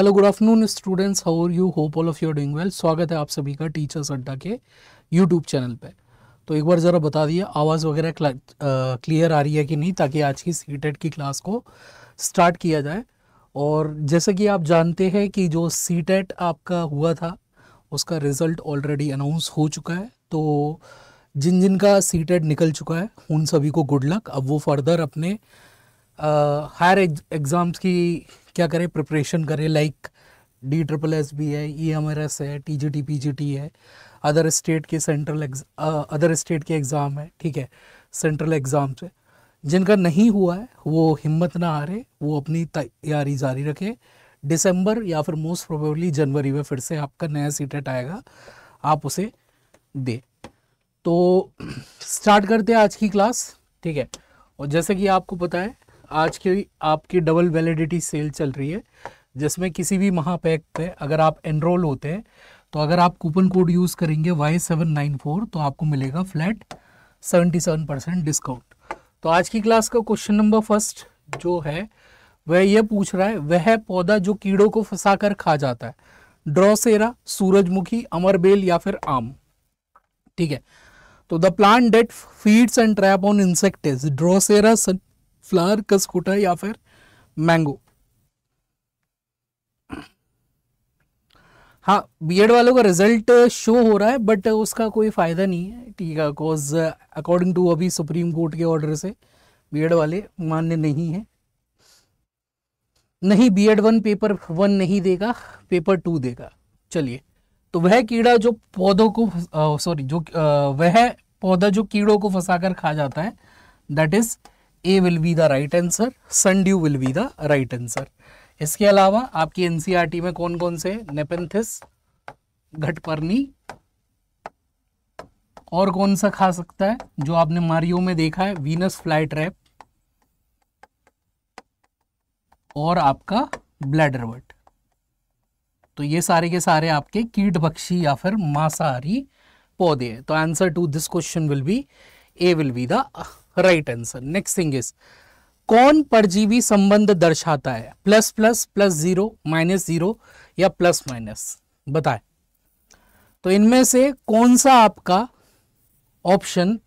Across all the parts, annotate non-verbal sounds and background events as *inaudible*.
Hello good afternoon students how are you hope all of you are doing well स्वागत है आप सभी का टीचर्स अड्डा के यूट्यूब चैनल पर तो एक बार ज़रा बता दिए आवाज़ वगैरह क्लियर आ रही है कि नहीं ताकि आज की सी टेट e की क्लास को स्टार्ट किया जाए और जैसे कि आप जानते हैं कि जो सी टेट e आपका हुआ था उसका रिज़ल्ट ऑलरेडी अनाउंस हो चुका है तो जिन जिन का सी टेट e निकल चुका है उन सभी को गुड लक अब वो फर्दर अपने हायर एग्ज़ाम्स की क्या करें प्रिपरेशन करें like D triple S B है ई एम आर एस है T G T P G T है अदर स्टेट के सेंट्रल अदर स्टेट के एग्ज़ाम है ठीक है सेंट्रल एग्ज़ाम से जिनका नहीं हुआ है वो हिम्मत ना हारे वो अपनी तैयारी जारी रखे दिसंबर या फिर मोस्ट प्रोबेबली जनवरी में फिर से आपका नया सीटेट आएगा आप उसे दे तो स्टार्ट *clears throat* करते हैं आज की क्लास ठीक है और जैसे कि आपको पता है आज की आपकी डबल वैलिडिटी सेल चल रही है जिसमें किसी भी महापैक पे अगर आप एनरोल होते हैं तो अगर आप कूपन कोड यूज़ करेंगे Y794 तो आपको मिलेगा फ्लैट 77% परसेंट डिस्काउंट तो आज की क्लास का क्वेश्चन नंबर फर्स्ट जो है वह यह पूछ रहा है वह पौधा जो कीड़ों को फंसा कर खा जाता है ड्रोसेरा सूरजमुखी अमरबेल या फिर आम ठीक है तो the plant that feeds and trap on insect is drosera flower का स्कूटा या फिर मैंगो हाँ बीएड वालों का रिजल्ट शो हो रहा है बट उसका कोई फ़ायदा नहीं है ठीक है बिकॉज अकॉर्डिंग टू अभी सुप्रीम कोर्ट के ऑर्डर से बीएड वाले मान्य नहीं है नहीं बीएड वन पेपर वन नहीं देगा पेपर टू देगा चलिए तो वह कीड़ा जो पौधों को सॉरी जो आ, वह पौधा जो कीड़ों को फंसाकर खा जाता है that is A will be the right answer sundew will be the right answer इसके अलावा आपकी एनसीईआरटी e में कौन कौन से नेपेंथिस घटपर्णी और कौन सा खा सकता है जो आपने मारियो में देखा है वीनस फ्लाइट रैप और आपका ब्लैडरवट तो ये सारे के सारे आपके कीट भक्षी या फिर मांसाहारी पौधे हैं तो answer to this question will be A will be the right answer next thing is कौन परजीवी संबंध दर्शाता है plus plus plus zero minus zero या प्लस माइनस बताए तो इनमें से कौन सा आपका ऑप्शन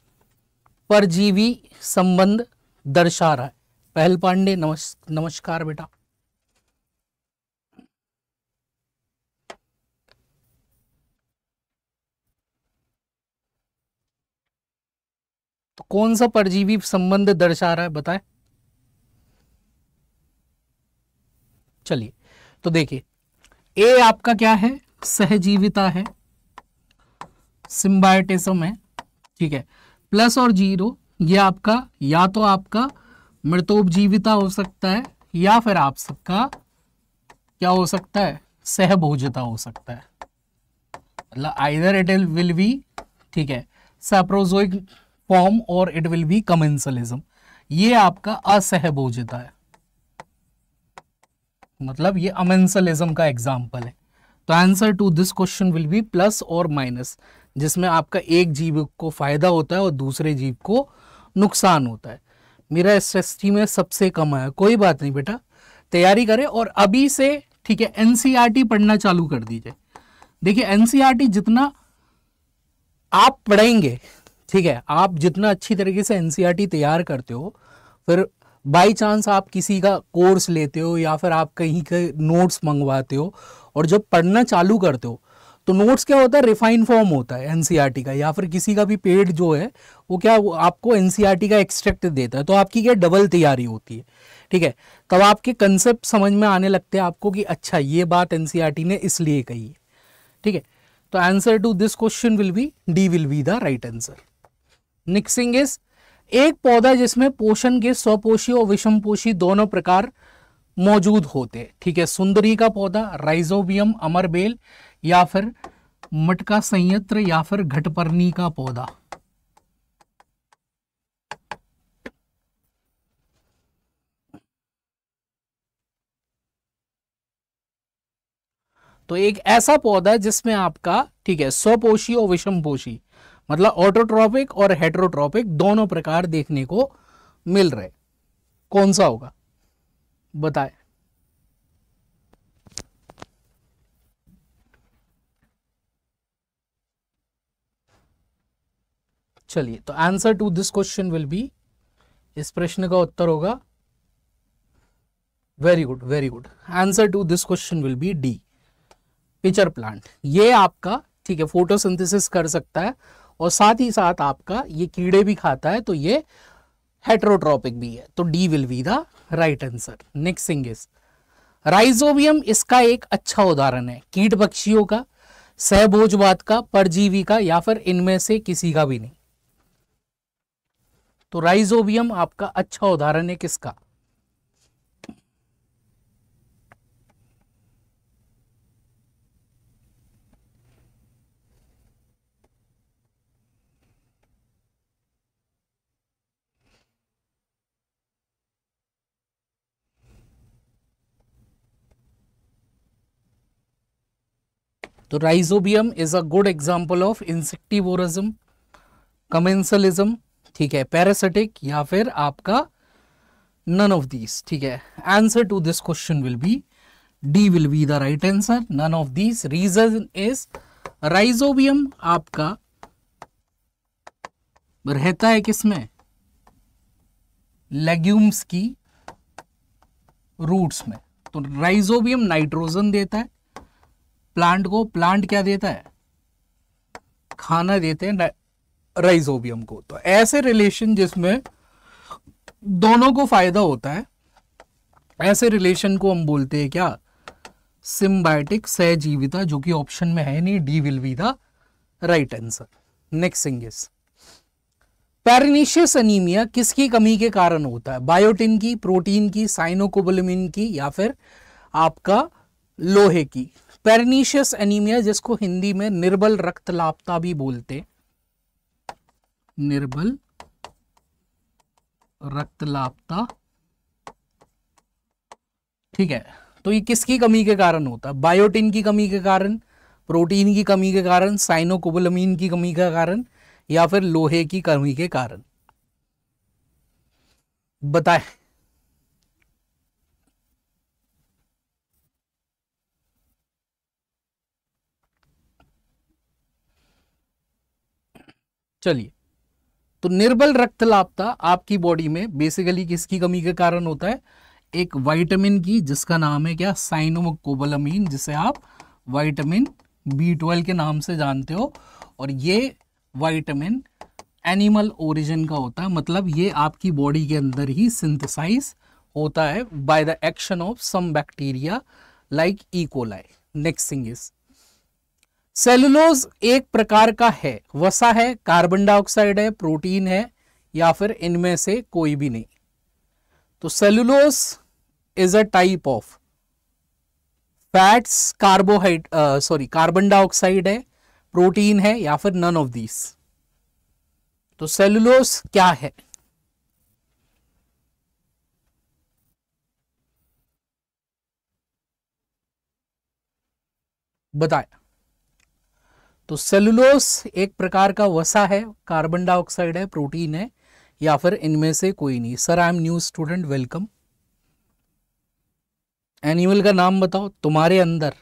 परजीवी संबंध दर्शा रहा है पहल पांडे नमस्कार बेटा कौन सा परजीवी संबंध दर्शा रहा है बताएं चलिए तो देखिए ए आपका क्या है सहजीविता है सिम्बायटिसम है ठीक है प्लस और जीरो ये आपका या तो आपका मृतोपजीविता हो सकता है या फिर आप सबका क्या हो सकता है सहभोजता हो सकता है मतलब आइदर इट विल बी ठीक है सैप्रोजोइक फॉर्म और इट विल बी कमेंसलिज्म ये आपका असहभोजिता है मतलब ये अमेंसलिज्म का एग्जाम्पल है तो answer to this question will be plus और माइनस जिसमें आपका एक जीव को फायदा होता है और दूसरे जीव को नुकसान होता है मेरा एस में सबसे कम आया कोई बात नहीं बेटा तैयारी करें और अभी से ठीक है एनसीईआरटी e पढ़ना चालू कर दीजिए देखिए एनसीईआरटी e जितना आप पढ़ेंगे ठीक है आप जितना अच्छी तरीके से एनसीआर e तैयार करते हो फिर बाई चांस आप किसी का कोर्स लेते हो या फिर आप कहीं के नोट्स मंगवाते हो और जब पढ़ना चालू करते हो तो नोट्स क्या होता है रिफाइन फॉर्म होता है एनसीईआरटी e का या फिर किसी का भी पेड जो है वो क्या वो आपको एनसीईआरटी e का एक्सट्रैक्ट देता है तो आपकी क्या डबल तैयारी होती है ठीक है तब आपके कंसेप्ट समझ में आने लगते हैं आपको कि अच्छा ये बात एनसीईआरटी ने इसलिए कही है ठीक है तो answer to this question will be D will be the right answer निक्सिंग एक पौधा जिसमें पोषण के स्वपोषी और विषम पोषी दोनों प्रकार मौजूद होते ठीक है सुंदरी का पौधा राइजोबियम अमरबेल या फिर मटका संयंत्र या फिर घटपर्णी का पौधा तो एक ऐसा पौधा जिसमें आपका ठीक है स्वपोषी और विषम पोषी मतलब ऑटोट्रॉपिक और हेट्रोट्रॉपिक दोनों प्रकार देखने को मिल रहे कौन सा होगा बताए चलिए तो answer to this question will be इस प्रश्न का उत्तर होगा very good very good answer to this question will be D pitcher plant ये आपका ठीक है फोटोसिंथेसिस कर सकता है और साथ ही साथ आपका ये कीड़े भी खाता है तो ये हेट्रोट्रॉपिक भी है तो D will be the right answer next thing is rhizobium इसका एक अच्छा उदाहरण है कीट पक्षियों का सहभोजवाद का परजीवी का या फिर इनमें से किसी का भी नहीं तो राइजोबियम आपका अच्छा उदाहरण है किसका तो rhizobium is a good example of insectivorism commensalism ठीक है पैरासिटिक या फिर आपका नन ऑफ दीज ठीक है answer to this question will be D will be the right answer none of these reason is rhizobium आपका रहता है किसमें लेग्यूम्स की रूट्स में तो राइजोबियम नाइट्रोजन देता है प्लांट को प्लांट क्या देता है खाना देते हैं राइजोबियम को तो ऐसे रिलेशन जिसमें दोनों को फायदा होता है ऐसे रिलेशन को हम बोलते हैं क्या सिम्बायोटिक सहजीविता जो कि ऑप्शन में है नहीं D will be the right answer next thing is pernicious anaemia किसकी कमी के कारण होता है बायोटिन की प्रोटीन की साइनोकोबलमिन की या फिर आपका लोहे की पेरनीशियस एनीमिया जिसको हिंदी में निर्बल रक्त लापता भी बोलते निर्बल रक्त लापता ठीक है तो ये किसकी कमी के कारण होता है बायोटिन की कमी के कारण प्रोटीन की कमी के कारण साइनोकोबलमीन की कमी के कारण या फिर लोहे की कमी के कारण बताएं चलिए तो निर्बल रक्तलापता आपकी बॉडी में बेसिकली किसकी कमी के कारण होता है एक वाइटामिन की जिसका नाम है क्या साइनोमकोबलमीन जिसे आप वाइटामिन बी ट्वेल्व के नाम से जानते हो और ये वाइटामिन एनिमल ओरिजिन का होता है मतलब ये आपकी बॉडी के अंदर ही सिंथेसाइज होता है by the action of some bacteria like E coli next thing is cellulose एक प्रकार का है वसा है कार्बन डाइऑक्साइड है प्रोटीन है या फिर इनमें से कोई भी नहीं तो cellulose is a type of fats carbohyd sorry carbon dioxide है प्रोटीन है या फिर नन ऑफ दीस तो सेलुलोज क्या है बताया तो सेलुलोस एक प्रकार का वसा है कार्बन डाइऑक्साइड है प्रोटीन है या फिर इनमें से कोई नहीं sir I am new student welcome animal का नाम बताओ तुम्हारे अंदर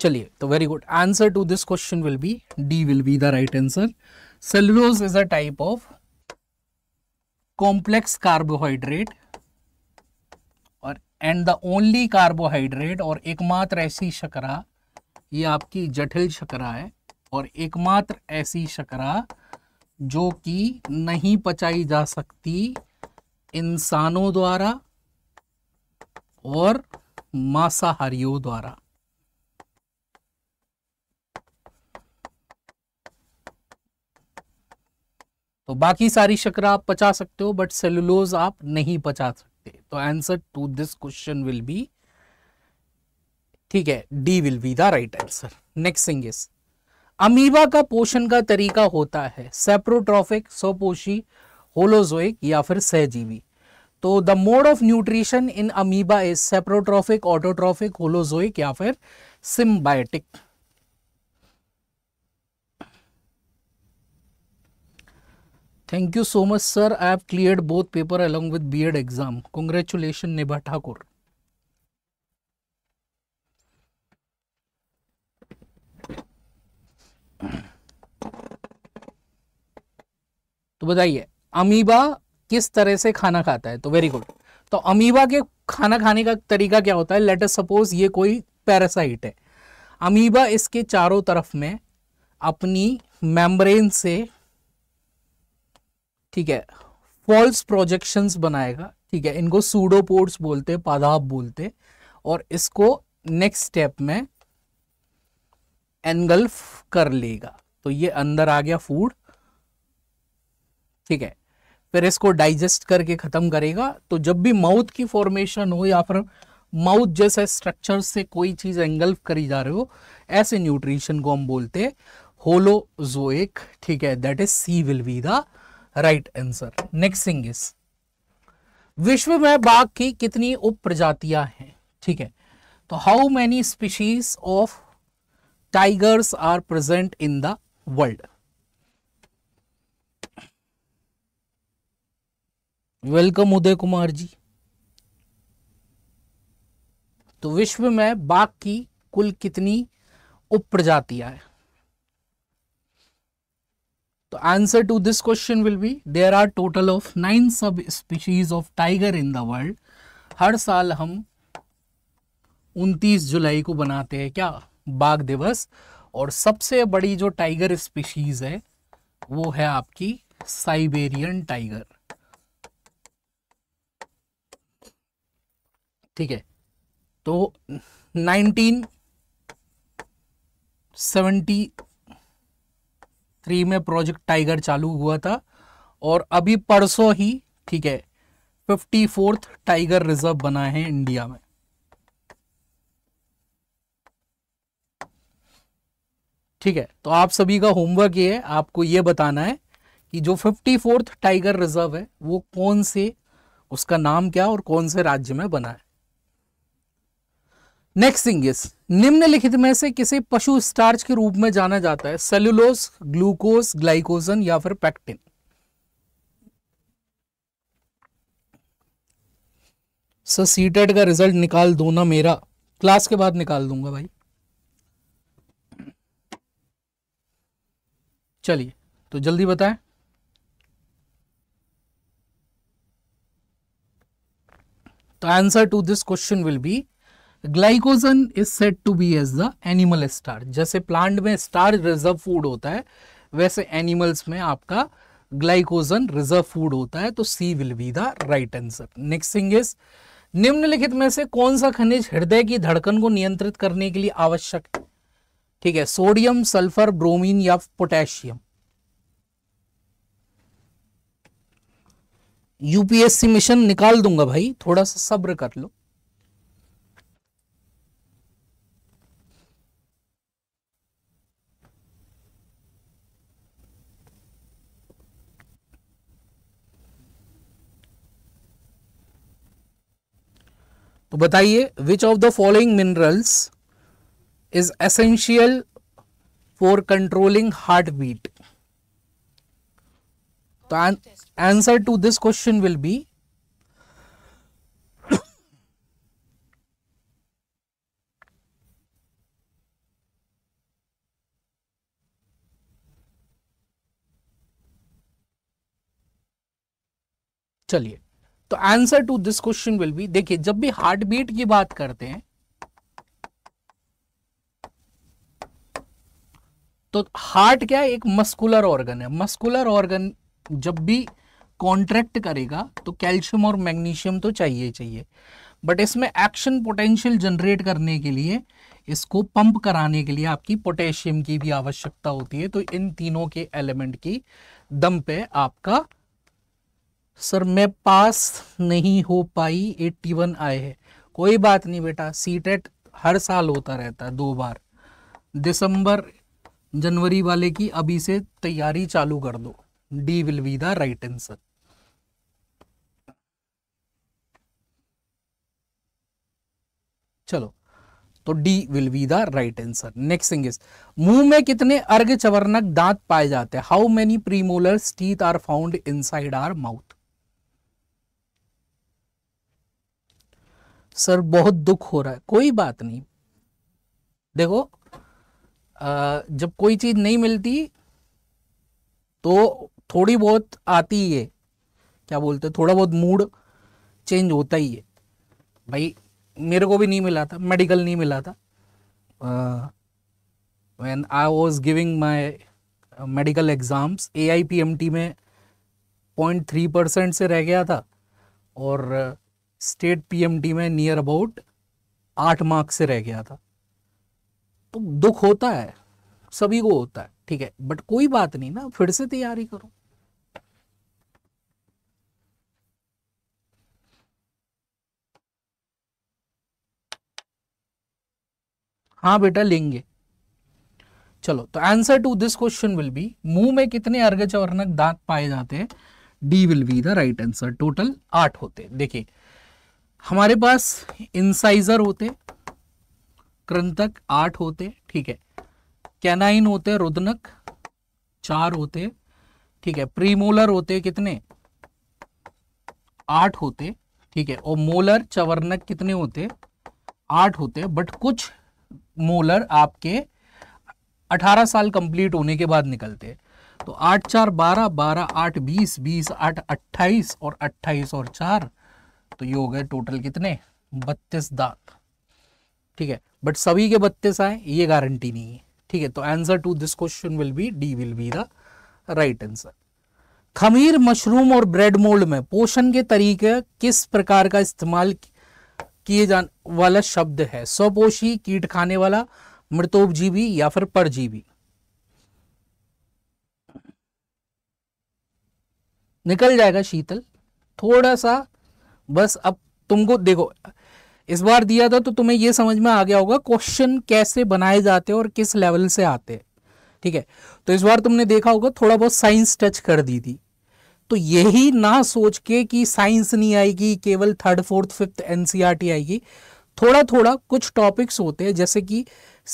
चलिए तो very good answer to this question will be D will be the right answer cellulose is a type of complex carbohydrate और एंड द ओनली कार्बोहाइड्रेट और एकमात्र ऐसी शकरा ये आपकी जटिल शकरा है और एकमात्र ऐसी शकरा जो कि नहीं पचाई जा सकती इंसानों द्वारा और मांसाहारियों द्वारा तो बाकी सारी शक्कर आप पचा सकते हो बट सेलुलोज आप नहीं पचा सकते तो answer to this question will be ठीक है D will be the right answer next thing is amoeba का पोषण का तरीका होता है सेप्रोट्रॉफिक सोपोशी होलोजोइक या फिर सहजीवी तो the mode of nutrition in amoeba is saprotrophic autotrophic holozoic या फिर symbiotic thank you so much sir I have clear both paper along with BEd exam congratulation Nibha Thakur तो बताइए अमीबा किस तरह से खाना खाता है तो वेरी गुड तो अमीबा के खाना खाने का तरीका क्या होता है लेट अस सपोज ये कोई पैरासाइट है अमीबा इसके चारों तरफ में अपनी मेम्ब्रेन से ठीक है फॉल्स प्रोजेक्शंस बनाएगा ठीक है इनको सूडोपोर्ट्स बोलते पादाब बोलते और इसको नेक्स्ट स्टेप में एनगल्फ कर लेगा तो ये अंदर आ गया फूड ठीक है फिर इसको डाइजेस्ट करके ख़त्म करेगा तो जब भी माउथ की फॉर्मेशन हो या फिर माउथ जैसे स्ट्रक्चर से कोई चीज़ एंगल्फ करी जा रहे हो ऐसे न्यूट्रिशन को हम बोलते होलोजोएक ठीक है that is C will be the right answer next thing is विश्व में बाघ की कितनी उप प्रजातियां हैं ठीक है तो how many species of tigers are present in the world welcome Uday Kumar ji तो विश्व में बाघ की कुल कितनी उप प्रजातियां हैं तो answer to this question will be there are total of nine subspecies of tiger in the world हर साल हम 29 जुलाई को बनाते हैं क्या बाघ दिवस और सबसे बड़ी जो टाइगर स्पीशीज है वो है आपकी साइबेरियन टाइगर ठीक है तो थ्री में प्रोजेक्ट टाइगर चालू हुआ था और अभी परसों ही ठीक है फिफ्टी फोर्थ टाइगर रिजर्व बना है इंडिया में ठीक है तो आप सभी का होमवर्क ये है आपको ये बताना है कि जो फिफ्टी फोर्थ टाइगर रिजर्व है वो कौन से उसका नाम क्या और कौन से राज्य में बना है नेक्स्ट थिंग इज निम्नलिखित में से किसे पशु स्टार्च के रूप में जाना जाता है सेल्यूलोज ग्लूकोज ग्लाइकोजन या फिर पैक्टिन सर सीटेट का रिजल्ट निकाल दो ना मेरा क्लास के बाद निकाल दूंगा भाई चलिए तो जल्दी बताएं तो answer to this question will be glycogen is set to be as the animal star जैसे प्लांट में स्टार रिजर्व फूड होता है वैसे एनिमल्स में आपका ग्लाइकोजन रिजर्व फूड होता है तो C will be the right answer next thing is निम्नलिखित में से कौन सा खनिज हृदय की धड़कन को नियंत्रित करने के लिए आवश्यक है ठीक है सोडियम सल्फर ब्रोमीन या पोटेशियम यूपीएससी मिशन निकाल दूंगा भाई थोड़ा सा सब्र कर लो तो बताइए which of the following minerals is essential for controlling heartbeat तो answer to this question will be चलिए तो answer to this question will be देखिए जब भी हार्ट बीट की बात करते हैं तो हार्ट क्या है एक मस्कुलर ऑर्गन है मस्कुलर ऑर्गन जब भी कॉन्ट्रैक्ट करेगा तो कैल्शियम और मैग्नीशियम तो चाहिए चाहिए बट इसमें एक्शन पोटेंशियल जनरेट करने के लिए इसको पंप कराने के लिए आपकी पोटेशियम की भी आवश्यकता होती है तो इन तीनों के एलिमेंट की दम पे आपका सर मैं पास नहीं हो पाई एट्टी वन आए है कोई बात नहीं बेटा सी टेट हर साल होता रहता है दो बार दिसंबर जनवरी वाले की अभी से तैयारी चालू कर दो D will be the right answer चलो तो D will be the right answer next thing is मुंह में कितने अर्घ चवर्णक दांत पाए जाते हैं how many premolar teeth are found inside our mouth sir बहुत दुख हो रहा है कोई बात नहीं देखो जब कोई चीज नहीं मिलती तो थोड़ी बहुत आती है क्या बोलते हैं थोड़ा बहुत मूड चेंज होता ही है भाई मेरे को भी नहीं मिला था मेडिकल नहीं मिला था when I was giving my medical exams A I P M T में पॉइंट थ्री परसेंट से रह गया था और स्टेट पीएमडी में नियर अबाउट आठ मार्क्स से रह गया था तो दुख होता है सभी को होता है ठीक है बट कोई बात नहीं ना फिर से तैयारी करो हाँ बेटा लेंगे चलो तो answer to this question will be मुंह में कितने अर्घ और दांत पाए जाते हैं D will be the right answer total आठ होते देखिए हमारे पास इंसाइजर होते कृंतक आठ होते ठीक है कैनाइन होते रुदनक चार होते ठीक है प्रीमोलर होते कितने आठ होते ठीक है और मोलर चवर्नक कितने होते आठ होते बट कुछ मोलर आपके अठारह साल कंप्लीट होने के बाद निकलते तो आठ चार बारह बारह आठ बीस बीस आठ अट्ठाईस और अट्ठाईस और चार तो ये हो गए टोटल कितने बत्तीस दांत ठीक है बट सभी के बत्तीस आए ये गारंटी नहीं है ठीक है तो answer to this question will be D will be the right answer खमीर मशरूम और ब्रेड मोल्ड में पोषण के तरीके किस प्रकार का इस्तेमाल किए जाने वाला शब्द है स्वपोषी कीट खाने वाला मृतोपजीवी या फिर परजीवी निकल जाएगा शीतल थोड़ा सा बस अब तुमको देखो इस बार दिया था तो तुम्हें यह समझ में आ गया होगा क्वेश्चन कैसे बनाए जाते हैं और किस लेवल से आते ठीक है तो इस बार तुमने देखा होगा थोड़ा बहुत साइंस टच कर दी थी तो यही ना सोच के कि साइंस नहीं आएगी केवल थर्ड फोर्थ फिफ्थ एनसीईआरटी आएगी थोड़ा थोड़ा कुछ टॉपिक्स होते हैं जैसे कि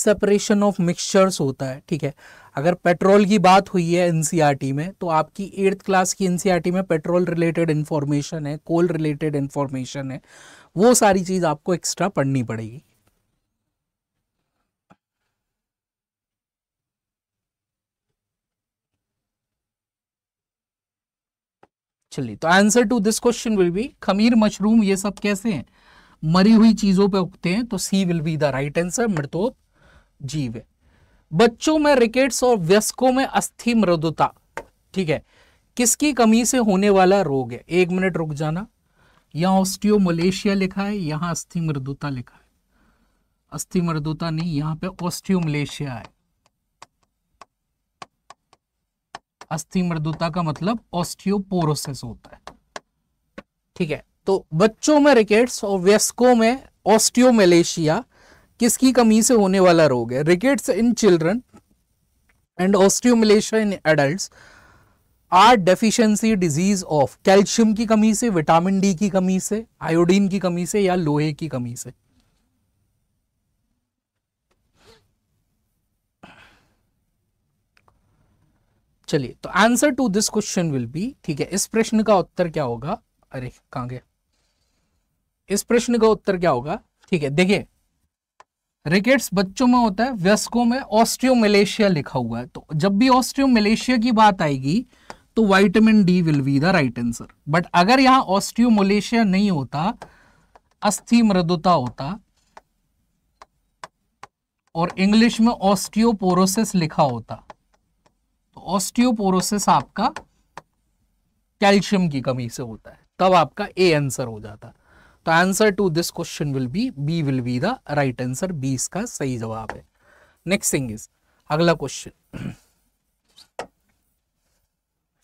सेपरेशन ऑफ मिक्सचर्स होता है ठीक है अगर पेट्रोल की बात हुई है एनसीईआरटी e में तो आपकी एट्थ क्लास की एनसीईआरटी e में पेट्रोल रिलेटेड इन्फॉर्मेशन है कोल रिलेटेड इन्फॉर्मेशन है वो सारी चीज़ आपको एक्स्ट्रा पढ़नी पड़ेगी चलिए तो answer to this question will be खमीर मशरूम ये सब कैसे हैं मरी हुई चीजों पे उगते हैं तो C will be the right answer मृतोप जीव है बच्चों में रिकेट्स और व्यस्कों में अस्थि मृदुता ठीक है किसकी कमी से होने वाला रोग है एक मिनट रुक जाना यहां ऑस्टियो मलेशिया लिखा है यहां अस्थि मृदुता लिखा है अस्थि मृदुता नहीं यहां पे ऑस्टियो मलेशिया है अस्थि मृदुता का मतलब ऑस्टियोपोरोसिस होता है ठीक है तो बच्चों में रिकेट्स और व्यस्कों में ऑस्टियो मलेशिया किसकी कमी से होने वाला रोग है rickets in children and osteomalacia in adult are deficiency disease of calcium की कमी से विटामिन डी की कमी से आयोडीन की कमी से या लोहे की कमी से चलिए तो answer to this question will be ठीक है इस प्रश्न का उत्तर क्या होगा अरे कहा गया इस प्रश्न का उत्तर क्या होगा ठीक है देखिए रिकेट्स बच्चों में होता है व्यस्कों में ऑस्ट्रियोमलेशिया लिखा हुआ है तो जब भी ऑस्ट्रियोमलेशिया की बात आएगी तो vitamin D will be the right answer but अगर ऑस्ट्रियो ऑस्ट्रियोमलेशिया नहीं होता अस्थि मृदुता होता और इंग्लिश में ऑस्टियोपोरोसिस लिखा होता तो ऑस्टियोपोरोसिस आपका कैल्शियम की कमी से होता है तब आपका ए आंसर हो जाता है तो answer to this question will be B will be the right answer B इसका सही जवाब है नेक्स्ट थिंग इज अगला क्वेश्चन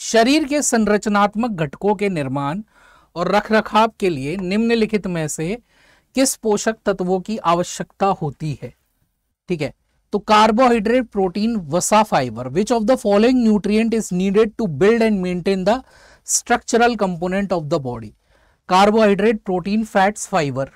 शरीर के संरचनात्मक घटकों के निर्माण और रखरखाव के लिए निम्नलिखित में से किस पोषक तत्वों की आवश्यकता होती है ठीक है तो कार्बोहाइड्रेट प्रोटीन वसा fibre which of the following nutrient is needed to build and maintain the structural component of the body carbohydrate protein fats fibre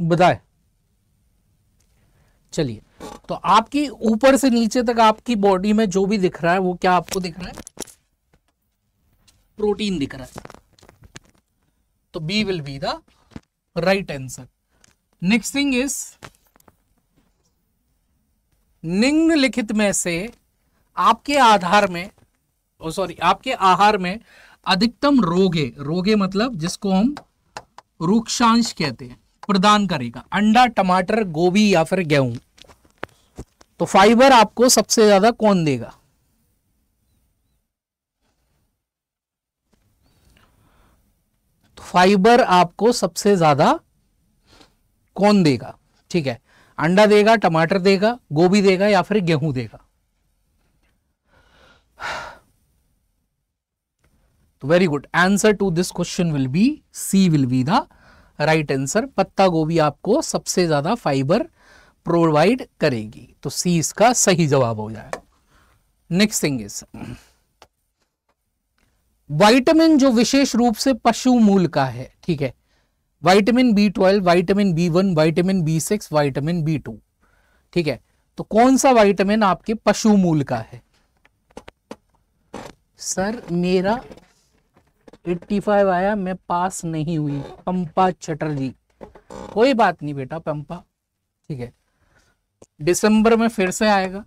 बताए चलिए तो आपकी ऊपर से नीचे तक आपकी बॉडी में जो भी दिख रहा है वो क्या आपको दिख रहा है प्रोटीन दिख रहा है तो B will be the right answer next thing is निम्नलिखित में से आपके आधार में सॉरी oh, आपके आहार में अधिकतम रोगे रोगे मतलब जिसको हम रूक्षांश कहते हैं प्रदान करेगा अंडा टमाटर गोभी या फिर गेहूं तो फाइबर आपको सबसे ज्यादा कौन देगा तो फाइबर आपको सबसे ज़्यादा कौन देगा ठीक है अंडा देगा टमाटर देगा गोभी देगा या फिर गेहूं देगा तो very good answer to this question will be C will be the right answer पत्ता गोभी आपको सबसे ज्यादा फाइबर प्रोवाइड करेगी तो सी इसका सही जवाब हो जाएगा नेक्स्ट थिंग इज वाइटामिन जो विशेष रूप से पशु मूल का है ठीक है vitamin B twelve vitamin B one vitamin B six vitamin B two ठीक है तो कौन सा वाइटामिन आपके पशु मूल का है सर मेरा 85 आया मैं पास नहीं हुई पंपा चटर्जी कोई बात नहीं बेटा पंपा ठीक है दिसंबर में फिर से आएगा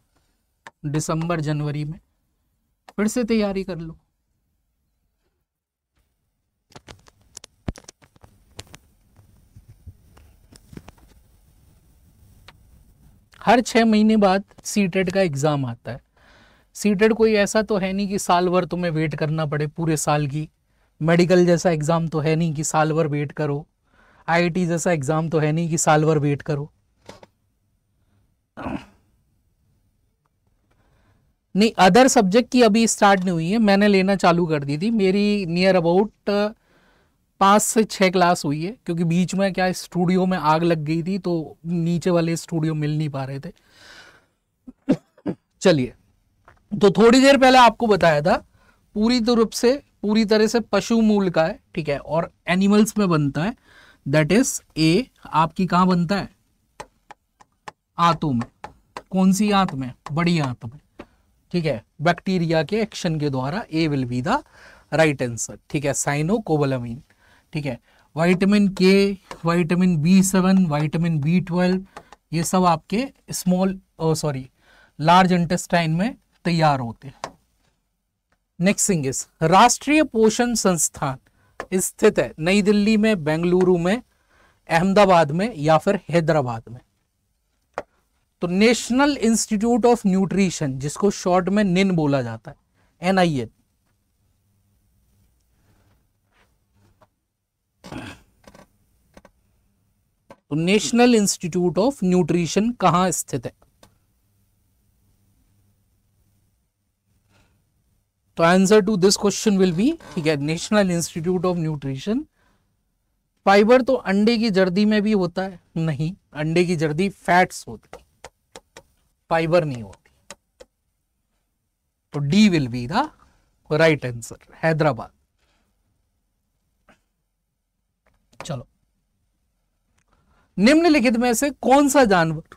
दिसंबर जनवरी में फिर से तैयारी कर लो हर छः महीने बाद सी e का एग्ज़ाम आता है सी e कोई ऐसा तो है नहीं कि साल भर तुम्हें वेट करना पड़े पूरे साल की मेडिकल जैसा एग्ज़ाम तो है नहीं कि साल भर वेट करो आई जैसा एग्ज़ाम तो है नहीं कि साल भर वेट करो नहीं अदर सब्जेक्ट की अभी स्टार्ट नहीं हुई है मैंने लेना चालू कर दी थी मेरी नियर अबाउट पाँच से छः क्लास हुई है क्योंकि बीच में क्या स्टूडियो में आग लग गई थी तो नीचे वाले स्टूडियो मिल नहीं पा रहे थे चलिए तो थोड़ी देर पहले आपको बताया था पूरी तो रूप से पूरी तरह से पशु मूल का है ठीक है और एनिमल्स में बनता है दैट इज ए आपकी कहाँ बनता है आंतों में कौन सी आंत में बड़ी आंत में ठीक है बैक्टीरिया के एक्शन के द्वारा A will be the right answer ठीक है साइनो कोबलमीन ठीक है vitamin K vitamin B seven vitamin B twelve ये सब आपके स्मॉल सॉरी लार्ज इंटेस्टाइन में तैयार होते हैं नेक्स्ट थिंग इज राष्ट्रीय पोषण संस्थान स्थित है नई दिल्ली में बेंगलुरु में अहमदाबाद में या फिर हैदराबाद में तो नेशनल इंस्टीट्यूट ऑफ न्यूट्रिशन जिसको शॉर्ट में निन बोला जाता है एनआईएन तो नेशनल इंस्टीट्यूट ऑफ न्यूट्रिशन कहां स्थित है तो answer to this question will be ठीक है national institute of nutrition fibre तो अंडे की जर्दी में भी होता है नहीं अंडे की जर्दी फैट्स होती फाइबर नहीं होती तो D will be the right answer Hyderabad चलो निम्नलिखित में से कौन सा जानवर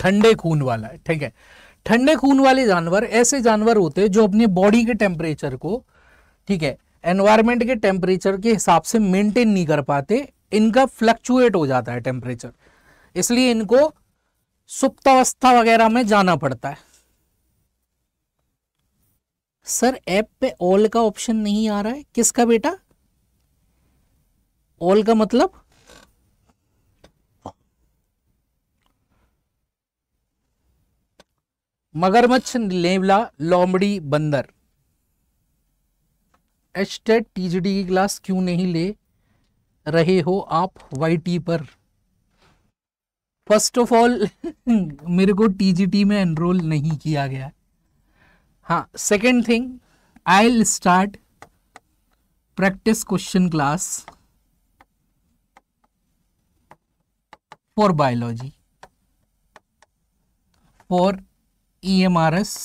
ठंडे खून वाला है ठीक है ठंडे खून वाले जानवर ऐसे जानवर होते हैं जो अपने बॉडी के टेम्परेचर को ठीक है एनवायरमेंट के टेम्परेचर के हिसाब से मेंटेन नहीं कर पाते इनका फ्लक्चुएट हो जाता है टेम्परेचर इसलिए इनको सुप्तावस्था वगैरह में जाना पड़ता है सर ऐप पे ऑल का ऑप्शन नहीं आ रहा है किसका बेटा ऑल का मतलब मगरमच्छ लेवला लोमड़ी बंदर एच टेट टीजीडी की क्लास क्यों नहीं ले रहे हो आप वाईटी पर फर्स्ट ऑफ ऑल मेरे को टीजीटी में एनरोल नहीं किया गया हाँ second thing I will start practice question class biology for E M R S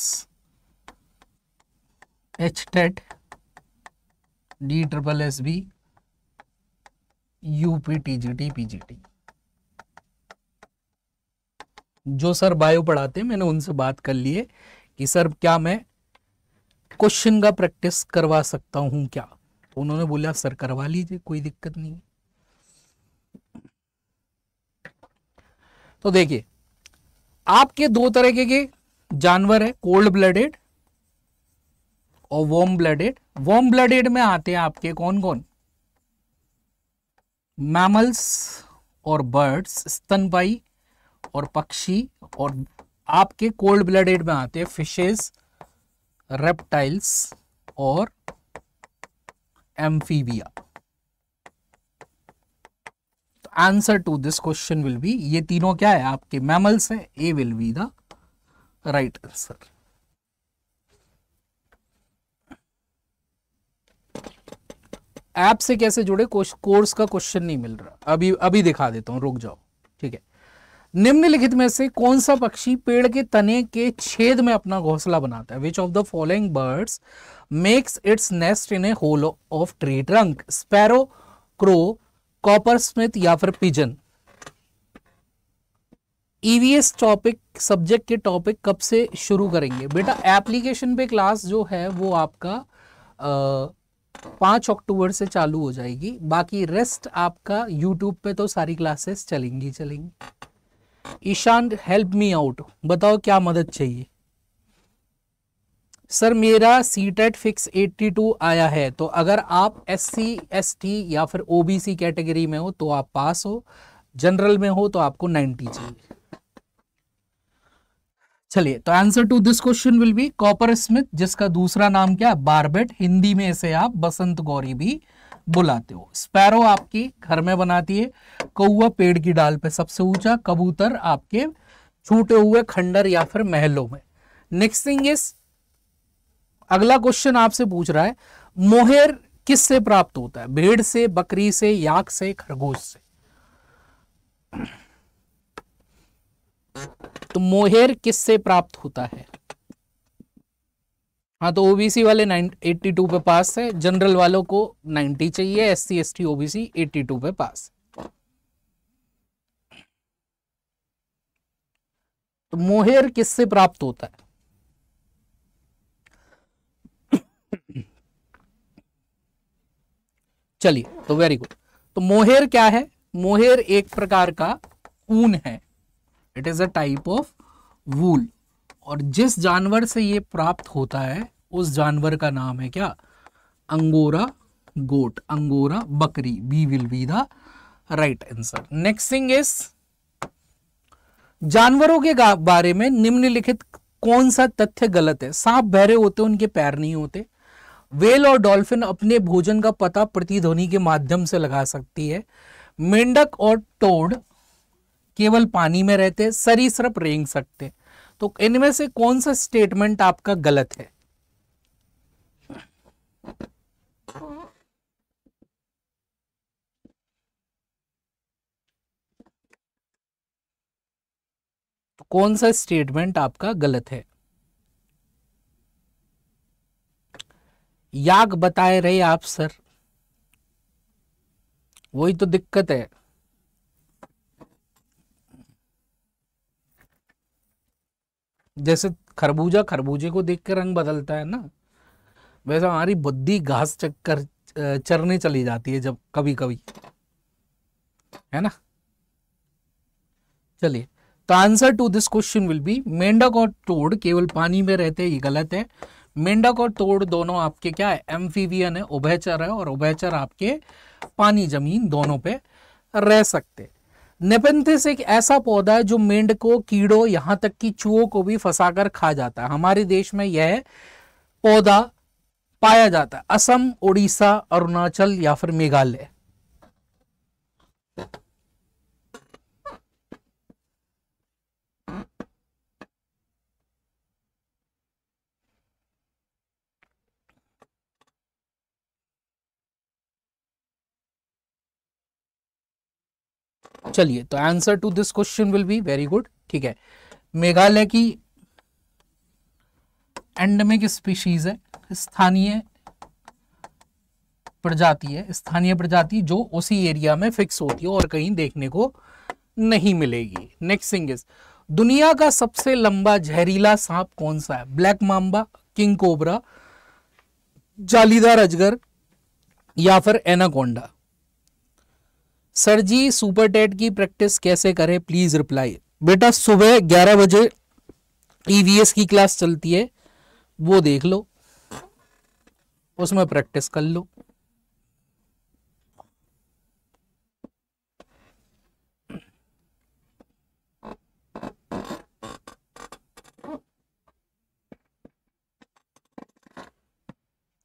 H TET D U P T G T P G T जो sir bio पढ़ाते हैं मैंने उनसे बात कर ली है कि सर क्या मैं क्वेश्चन का प्रैक्टिस करवा सकता हूं क्या तो उन्होंने बोला सर करवा लीजिए कोई दिक्कत नहीं है तो देखिए आपके दो तरह के जानवर है कोल्ड ब्लडेड और वॉर्म ब्लडेड वॉर्म ब्लडेड में आते हैं आपके कौन कौन मैमल्स और बर्ड्स स्तनपाई और पक्षी और आपके कोल्ड ब्लडेड में आते हैं फिशेस रेप्टाइल्स और amphibia answer to this question will be ये तीनों क्या है आपके मैमल्स हैं A will be the right answer app से कैसे जुड़े कोर्स का क्वेश्चन नहीं मिल रहा अभी अभी दिखा देता हूं रुक जाओ ठीक है निम्नलिखित में से कौन सा पक्षी पेड़ के तने के छेद में अपना घोंसला बनाता है which of the following birds makes its nest in a hole of tree trunk sparrow crow coppersmith या फिर पिजन ईवीएस टॉपिक सब्जेक्ट के टॉपिक कब से शुरू करेंगे बेटा एप्लीकेशन पे क्लास जो है वो आपका पांच अक्टूबर से चालू हो जाएगी बाकी रेस्ट आपका यूट्यूब पे तो सारी क्लासेस चलेंगी चलेंगी ईशान हेल्प मी आउट बताओ क्या मदद चाहिए सर मेरा सी टेट फिक्स 82 आया है तो अगर आप एस सी एस टी या फिर ओ बी सी कैटेगरी में हो तो आप पास हो जनरल में हो तो आपको 90 चाहिए चलिए तो answer to this question will be coppersmith जिसका दूसरा नाम क्या बारबेट हिंदी में इसे आप बसंत गौरी भी बुलाते हो स्पैरो आपकी घर में बनाती है कौआ पेड़ की डाल पे सबसे ऊंचा कबूतर आपके छूटे हुए खंडर या फिर महलों में नेक्स्ट थिंग इज अगला क्वेश्चन आपसे पूछ रहा है मोहेर किस से प्राप्त होता है भेड़ से बकरी से याक से खरगोश से तो मोहेर किस से प्राप्त होता है हाँ तो ओबीसी वाले 82 पे पास है जनरल वालों को 90 चाहिए S C S T OBC 82 पे पास तो मोहेर किससे प्राप्त होता है चलिए तो वेरी गुड तो मोहेर क्या है मोहेर एक प्रकार का ऊन है it is a type of wool और जिस जानवर से ये प्राप्त होता है उस जानवर का नाम है क्या अंगोरा गोट अंगोरा बकरी B will be the right answer next thing is जानवरों के बारे में निम्नलिखित कौन सा तथ्य गलत है सांप बहरे होते उनके पैर नहीं होते वेल और डॉल्फिन अपने भोजन का पता प्रतिध्वनि के माध्यम से लगा सकती है मेंढक और टोड केवल पानी में रहते सरीसृप रेंग सकते तो इनमें से कौन सा स्टेटमेंट आपका गलत है तो कौन सा स्टेटमेंट आपका गलत है याग बताए रहे आप सर वही तो दिक्कत है जैसे खरबूजा खरबूजे को देख के रंग बदलता है ना वैसे हमारी बुद्धि घास चक्कर चरने चली जाती है जब कभी कभी है ना चलिए तो answer to this question will be मेंढक और टोड केवल पानी में रहते ये गलत है मेंढक और तोड़ दोनों आपके क्या है एम्फीवियन है उभयचर है और उभयचर आपके पानी जमीन दोनों पे रह सकते नेपेंथिस एक ऐसा पौधा है जो मेंढकों कीड़ों यहां तक कि चूहों को भी फंसाकर खा जाता है हमारे देश में यह पौधा पाया जाता है असम उड़ीसा अरुणाचल या फिर मेघालय चलिए तो answer to this question will be very good ठीक है मेघालय की एंडमिक स्पीशीज है स्थानीय प्रजाति है स्थानीय प्रजाति जो उसी एरिया में फिक्स होती है और कहीं देखने को नहीं मिलेगी नेक्स्ट थिंग इज दुनिया का सबसे लंबा जहरीला सांप कौन सा है ब्लैक मांबा किंग कोबरा जालीदार अजगर या फिर anaconda sir ji super TET की प्रैक्टिस कैसे करें प्लीज रिप्लाई बेटा सुबह ग्यारह बजे ईवीएस e की क्लास चलती है वो देख लो उसमें प्रैक्टिस कर लो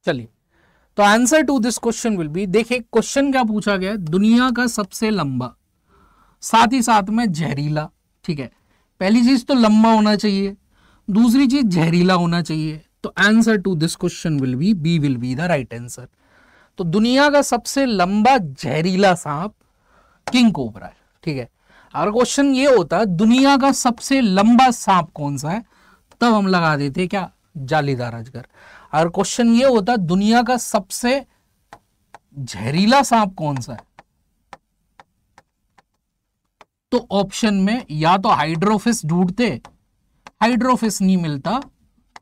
चलिए तो answer to this question will be देखिए क्वेश्चन क्या पूछा गया दुनिया का सबसे लंबा साथ ही साथ में जहरीला ठीक है पहली चीज तो लंबा होना चाहिए दूसरी चीज जहरीला होना चाहिए तो answer to this question will be B will be the right answer तो दुनिया का सबसे लंबा जहरीला सांप किंग कोबरा है ठीक है अगर क्वेश्चन ये होता दुनिया का सबसे लंबा सांप कौन सा है तब हम लगा देते क्या जालीदार अजगर अगर क्वेश्चन ये होता है दुनिया का सबसे जहरीला सांप कौन सा है तो ऑप्शन में या तो हाइड्रोफिस ढूंढते हाइड्रोफिस नहीं मिलता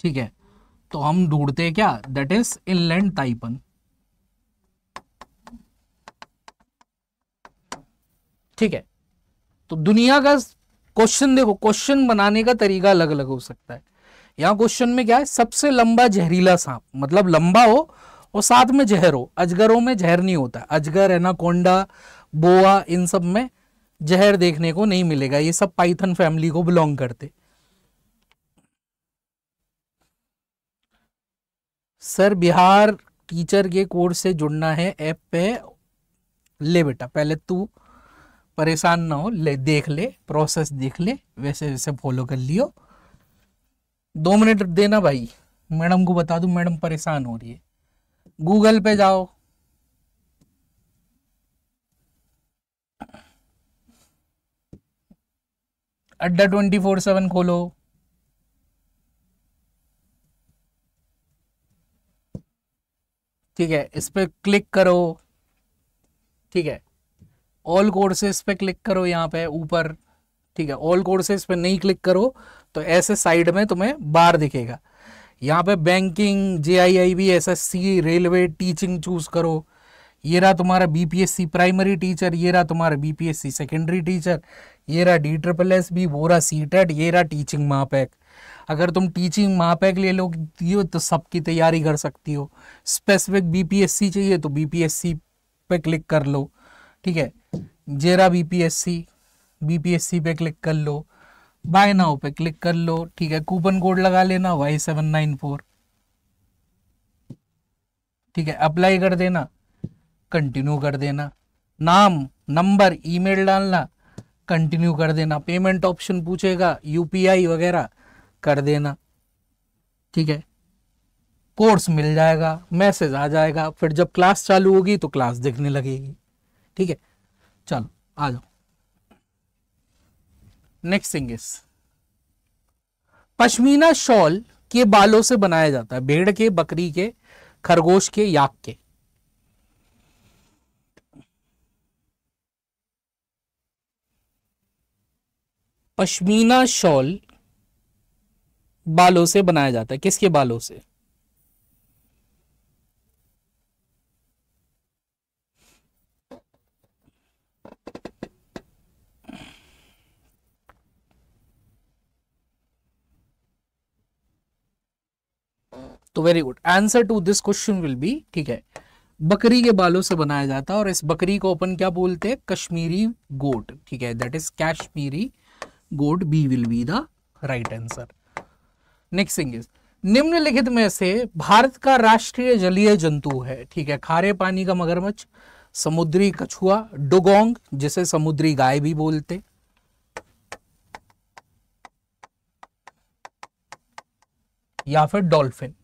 ठीक है तो हम ढूंढते क्या दैट इज इनलैंड ताइपन ठीक है तो दुनिया का क्वेश्चन देखो क्वेश्चन बनाने का तरीका अलग अलग हो सकता है यहाँ क्वेश्चन में क्या है सबसे लंबा जहरीला सांप मतलब लंबा हो और साथ में जहर हो अजगरों में जहर नहीं होता अजगर एनाकोंडा बोआ इन सब में जहर देखने को नहीं मिलेगा ये सब पाइथन फैमिली को बिलोंग करते सर बिहार टीचर के कोर्स से जुड़ना है ऐप पे ले बेटा पहले तू परेशान ना हो ले देख ले प्रोसेस देख ले वैसे वैसे फॉलो कर लियो दो मिनट देना भाई मैडम को बता दू मैडम परेशान हो रही है गूगल पे जाओ अड्डा ट्वेंटी फोर सेवन खोलो ठीक है इस पर क्लिक करो ठीक है ऑल कोर्सेस पे क्लिक करो यहाँ पे ऊपर ठीक है ऑल कोर्सेज पे नहीं क्लिक करो तो ऐसे साइड में तुम्हें बार दिखेगा यहाँ पे banking J I I B S S C railway teaching choose करो ये रहा तुम्हारा B P S C primary teacher ये रहा तुम्हारा B P S C secondary teacher ये रहा डी ट्रिपल एस बी वो रहा सी टेट e ये रहा टीचिंग महापैक अगर तुम टीचिंग महापैक ले लो हो तो सबकी तैयारी कर सकती हो specific B P S C चाहिए तो बी पी एस सी पे क्लिक कर लो ठीक है जेरा B P S C BPSC पे क्लिक कर लो बाय नाउ पे क्लिक कर लो ठीक है कूपन कोड लगा लेना वाई सेवन नाइन फोर ठीक है अप्लाई कर देना कंटिन्यू कर देना नाम नंबर ईमेल डालना कंटिन्यू कर देना पेमेंट ऑप्शन पूछेगा यूपीआई वगैरह कर देना ठीक है कोर्स मिल जाएगा मैसेज आ जाएगा फिर जब क्लास चालू होगी तो क्लास दिखने लगेगी ठीक है चलो आ जाओ next thing is pashmina shawl के बालों से बनाया जाता है भेड़ के बकरी के खरगोश के याक के पश्मीना शॉल बालों से बनाया जाता है किसके बालों से तो very good answer to this question will be ठीक है बकरी के बालों से बनाया जाता है और इस बकरी को अपन क्या बोलते हैं कश्मीरी गोट ठीक है that is Kashmiri goat B will be the right answer next thing is निम्नलिखित में से भारत का राष्ट्रीय जलीय जंतु है ठीक है खारे पानी का मगरमच्छ समुद्री कछुआ डुगोंग जिसे समुद्री गाय भी बोलते या फिर डॉल्फिन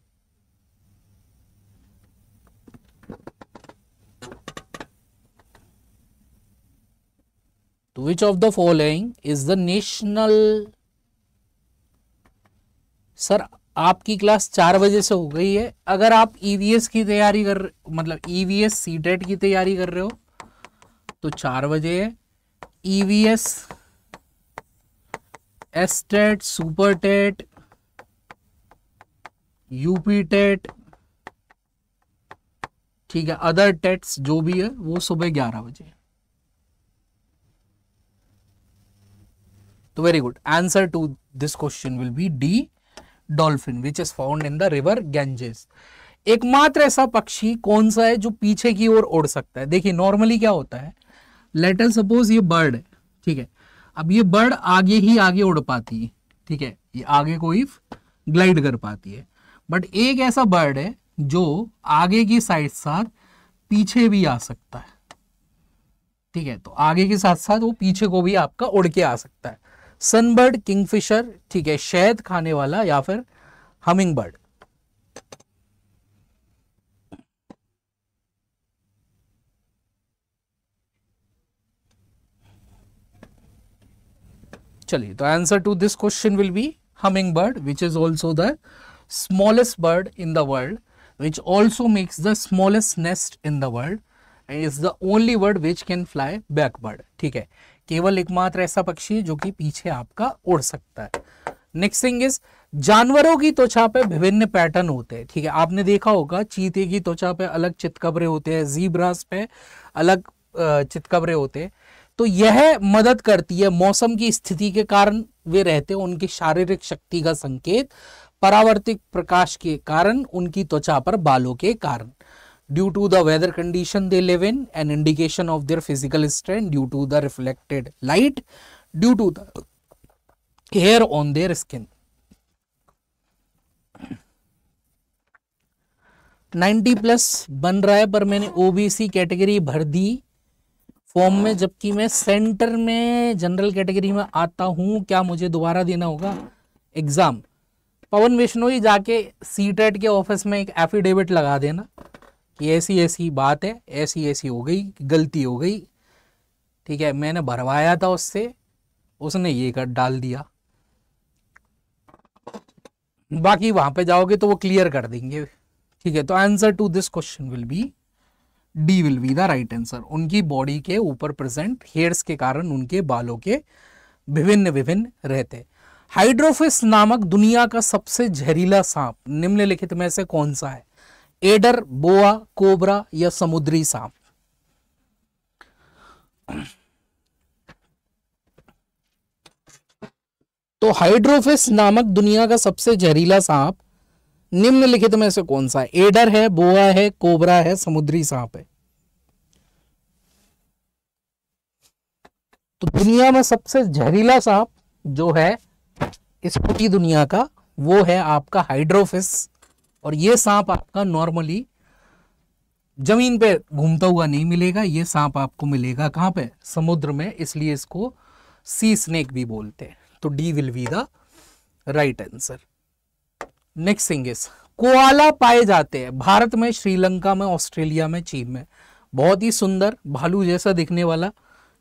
तो which of the following is the national sir आपकी क्लास चार बजे से हो गई है अगर आप ईवीएस e की तैयारी कर मतलब ईवीएस e सीटेट e की तैयारी कर रहे हो तो चार बजे है EVS STET super TET UP TET ठीक है अदर टेट्स जो भी है वो सुबह ग्यारह बजे है तो very good answer to this question will be D dolphin which is found in the river Ganges. एकमात्र ऐसा पक्षी कौन सा है जो पीछे की ओर उड़ सकता है देखिए नॉर्मली क्या होता है लेटर सपोज ये बर्ड है ठीक है अब ये बर्ड आगे ही आगे उड़ पाती है ठीक है ये आगे को ही ग्लाइड कर पाती है बट एक ऐसा बर्ड है जो आगे की साइड साथ पीछे भी आ सकता है ठीक है तो आगे के साथ साथ वो पीछे को भी आपका उड़ के आ सकता है सनबर्ड किंगफिशर ठीक है शहद खाने वाला या फिर हमिंग बर्ड चलिए तो answer to this question will be hummingbird which is also the smallest bird in the world which also makes the smallest nest in the world is the only bird which can fly fly ठीक है केवल एकमात्र ऐसा पक्षी है जो कि पीछे आपका उड़ सकता है नेक्स्ट थिंग इज जानवरों की त्वचा पे विभिन्न पैटर्न होते हैं ठीक है आपने देखा होगा चीते की त्वचा पे अलग चितकबरे होते हैं जीब्रास पे अलग चितकबरे होते हैं तो यह मदद करती है मौसम की स्थिति के कारण वे रहते हैं उनकी शारीरिक शक्ति का संकेत परावर्तिक प्रकाश के कारण उनकी त्वचा पर बालों के कारण due to the weather condition they live in, an indication of their physical strength due to the reflected light, due to the hair on their skin. 90 plus बन रहा है पर मैंने ओबीसी कैटेगरी भर दी फॉर्म में जबकि मैं centre में जनरल कैटेगरी में आता हूँ क्या मुझे दोबारा देना होगा एग्ज़ाम पवन विष्णोई जाके सी टेट के ऑफिस में एक एफिडेविट लगा देना कि ऐसी ऐसी बात है ऐसी ऐसी हो गई गलती हो गई ठीक है मैंने भरवाया था उससे उसने ये कर डाल दिया बाकी वहां पे जाओगे तो वो क्लियर कर देंगे ठीक है तो answer to this question will be D will be the right answer उनकी बॉडी के ऊपर प्रेजेंट हेयर्स के कारण उनके बालों के विभिन्न विभिन्न रहते हाइड्रोफिस नामक दुनिया का सबसे जहरीला सांप निम्नलिखित में से कौन सा है एडर बोआ कोबरा या समुद्री सांप तो हाइड्रोफिस नामक दुनिया का सबसे जहरीला सांप निम्नलिखित में से कौन सा है एडर है बोआ है कोबरा है समुद्री सांप है तो दुनिया में सबसे जहरीला सांप जो है इस पूरी दुनिया का वो है आपका हाइड्रोफिस और ये सांप आपका नॉर्मली जमीन पे घूमता हुआ नहीं मिलेगा ये सांप आपको मिलेगा कहां पे समुद्र में इसलिए इसको सी स्नेक भी बोलते हैं तो D will be the right answer next thing is koala पाए जाते हैं भारत में श्रीलंका में ऑस्ट्रेलिया में चीन में बहुत ही सुंदर भालू जैसा दिखने वाला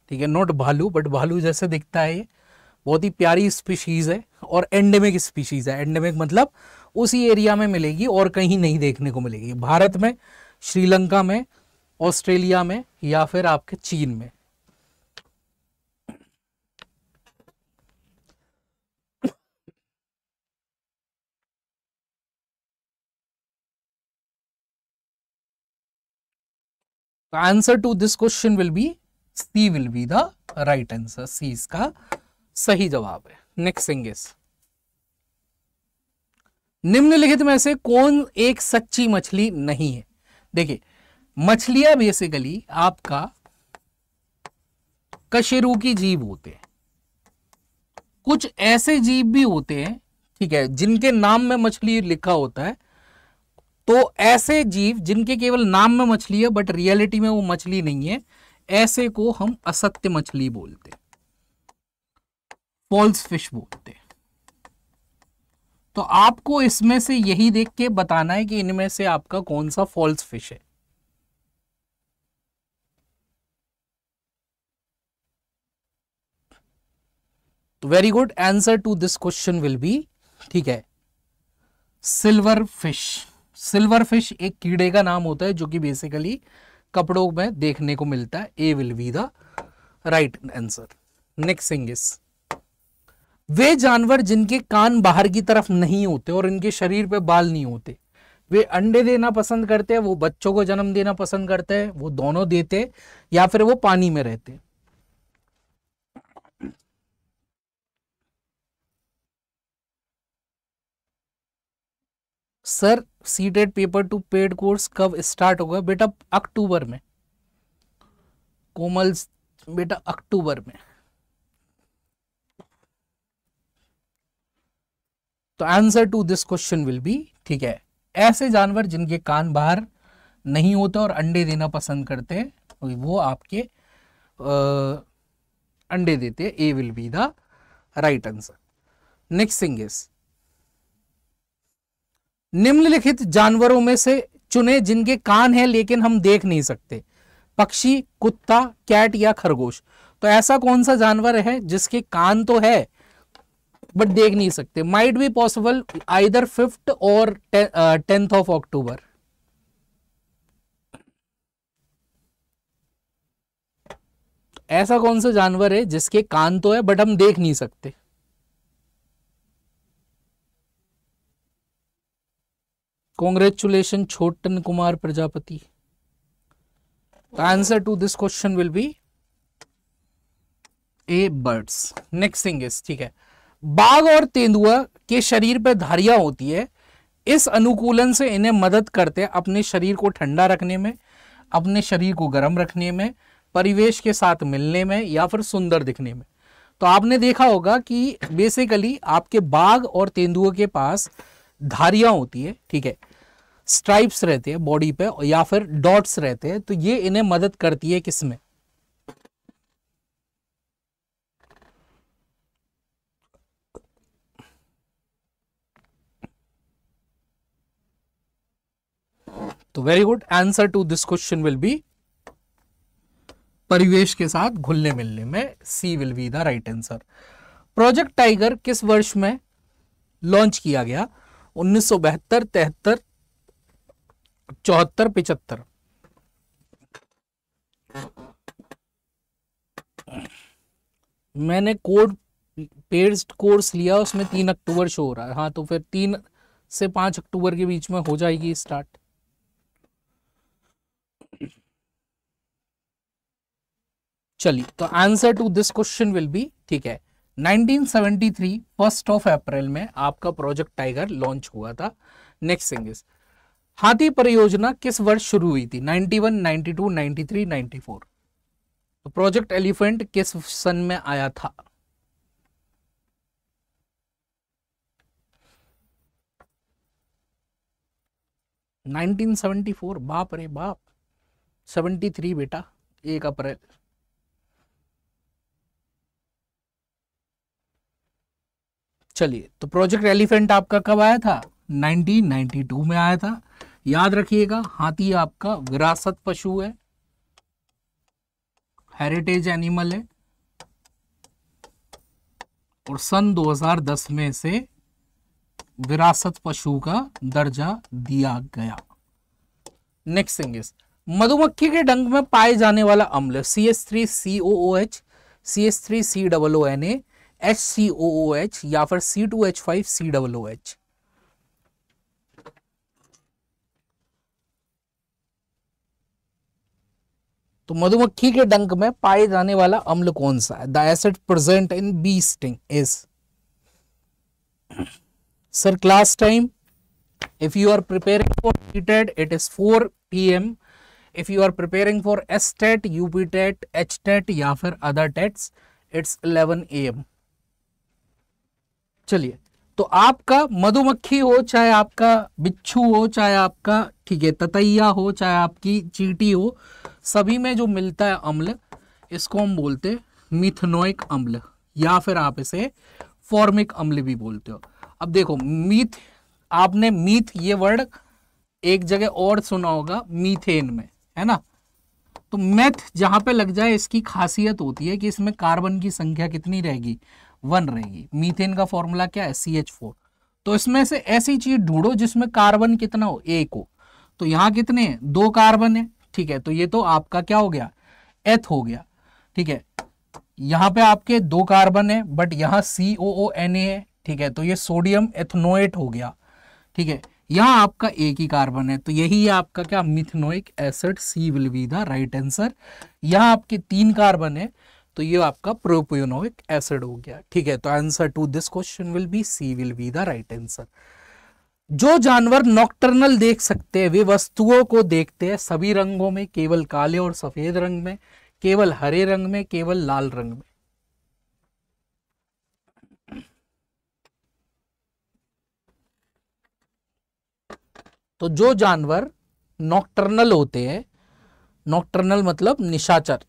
ठीक है नॉट भालू बट भालू जैसा दिखता है ये बहुत ही प्यारी स्पीशीज़ है और एंडेमिक स्पीशीज़ है एंडेमिक मतलब उसी एरिया में मिलेगी और कहीं नहीं देखने को मिलेगी भारत में श्रीलंका में ऑस्ट्रेलिया में या फिर आपके चीन में answer to this question will be C will be the right answer C इसका सही जवाब है नेक्स्ट इज निम्नलिखित में से कौन एक सच्ची मछली नहीं है देखिए मछलियां बेसिकली आपका कशेरुकी जीव होते हैं कुछ ऐसे जीव भी होते हैं ठीक है जिनके नाम में मछली लिखा होता है तो ऐसे जीव जिनके केवल नाम में मछली है बट रियलिटी में वो मछली नहीं है ऐसे को हम असत्य मछली बोलते हैं फॉल्स फिश बोलते हैं तो आपको इसमें से यही देख के बताना है कि इनमें से आपका कौन सा फॉल्स फिश है तो very good answer to this question will be ठीक है सिल्वर फिश सिल्वर फिश एक कीड़े का नाम होता है जो कि बेसिकली कपड़ों में देखने को मिलता है A will be the right answer next thing is वे जानवर जिनके कान बाहर की तरफ नहीं होते और इनके शरीर पे बाल नहीं होते वे अंडे देना पसंद करते हैं वो बच्चों को जन्म देना पसंद करते हैं वो दोनों देते या फिर वो पानी में रहते sir CTET paper two paid course कब स्टार्ट होगा बेटा अक्टूबर में कोमल बेटा अक्टूबर में तो answer to this question will be ठीक है ऐसे जानवर जिनके कान बाहर नहीं होते और अंडे देना पसंद करते हैं वो आपके आ, अंडे देते A will be the right answer next thing is निम्नलिखित जानवरों में से चुने जिनके कान हैं लेकिन हम देख नहीं सकते पक्षी कुत्ता कैट या खरगोश तो ऐसा कौन सा जानवर है जिसके कान तो है बट देख नहीं सकते might be possible either fifth और टेंथ ऑफ अक्टूबर ऐसा कौन सा जानवर है जिसके कान तो है बट हम देख नहीं सकते congratulation Chhotan Kumar Prajapati answer to this question will be A birds next thing is ठीक है बाघ और तेंदुआ के शरीर पर धारिया होती है इस अनुकूलन से इन्हें मदद करते हैं अपने शरीर को ठंडा रखने में अपने शरीर को गर्म रखने में परिवेश के साथ मिलने में या फिर सुंदर दिखने में तो आपने देखा होगा कि बेसिकली आपके बाघ और तेंदुए के पास धारियां होती है ठीक है स्ट्राइप्स रहते हैं बॉडी पे या फिर डॉट्स रहते हैं तो ये इन्हें मदद करती है किसमें तो very good answer to this question will be परिवेश के साथ घुलने मिलने में C will be the right answer project tiger किस वर्ष में लॉन्च किया गया उन्नीस सौ बहत्तर तिहत्तर चौहत्तर पिचहत्तर मैंने कोड पेड कोर्स लिया उसमें तीन अक्टूबर शो हो रहा है हाँ तो फिर तीन से पांच अक्टूबर के बीच में हो जाएगी स्टार्ट चलिए तो answer to this question will be ठीक है 1973 फर्स्ट ऑफ अप्रैल में आपका प्रोजेक्ट टाइगर लॉन्च हुआ था नेक्स्ट थिंग हाथी परियोजना किस वर्ष शुरू हुई थी 91, 92, 93, 94 तो प्रोजेक्ट एलिफेंट किस सन में आया था नाइनटीन बाप रे बाप 73 बेटा एक अप्रैल चलिए तो प्रोजेक्ट एलिफेंट आपका कब आया था 1992 में आया था याद रखिएगा हाथी आपका विरासत पशु है हेरिटेज एनिमल है और सन 2010 में से विरासत पशु का दर्जा दिया गया नेक्स्ट थिंग मधुमक्खी के डंग में पाए जाने वाला अम्ल C S three C O O H C S three C double O N A H C O H या फिर C two H five C double तो मधुमक्खी के डंक में पाए जाने वाला अम्ल कौन सा है the acid present in bee sting is sir class time if you are preparing for TET it is four P M if you are preparing for S TET UP TET H TET या फिर other TETs it's A M चलिए तो आपका मधुमक्खी हो चाहे आपका बिच्छू हो चाहे आपका ठीक है ततैया हो चाहे आपकी चीटी हो सभी में जो मिलता है अम्ल इसको हम बोलते हैं मिथनोइक अम्ल या फिर आप इसे फॉर्मिक अम्ल भी बोलते हो अब देखो मीथ आपने मीथ ये वर्ड एक जगह और सुना होगा मीथेन में है ना तो मैथ जहां पे लग जाए इसकी खासियत होती है कि इसमें कार्बन की संख्या कितनी रहेगी वन रहेगी मीथेन का फॉर्मूला क्या है सी एच फोर तो इसमें से ऐसी चीज ढूंढो जिसमें कार्बन कितना हो एक हो तो यहां कितने है? दो कार्बन है ठीक है तो ये तो आपका क्या हो गया एथ हो गया ठीक है यहां पे आपके दो कार्बन है बट यहाँ सी ओ ओ एन ए है ठीक है तो ये सोडियम एथनोएट हो गया ठीक है यहां आपका एक ही कार्बन है तो यही है आपका क्या methanoic acid C will be the right answer यहां आपके तीन कार्बन है तो ये आपका प्रोपियोनोविक एसिड हो गया ठीक है तो answer to this question will be C will be the right answer जो जानवर नॉक्टर्नल देख सकते हैं वे वस्तुओं को देखते हैं सभी रंगों में केवल काले और सफेद रंग में केवल हरे रंग में केवल लाल रंग में तो जो जानवर नॉक्टर्नल होते हैं नॉक्टर्नल मतलब निशाचर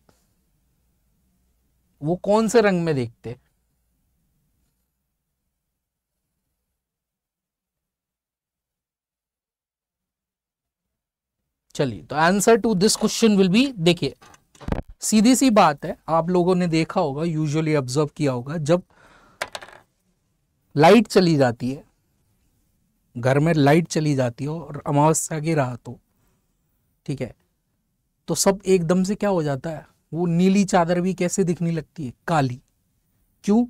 वो कौन से रंग में देखते चलिए तो answer to this question will be देखिए सीधी सी बात है आप लोगों ने देखा होगा यूजुअली ऑब्जर्व किया होगा जब लाइट चली जाती है घर में लाइट चली जाती है और अमावस्या की रात हो ठीक है तो सब एकदम से क्या हो जाता है वो नीली चादर भी कैसे दिखने लगती है काली क्यों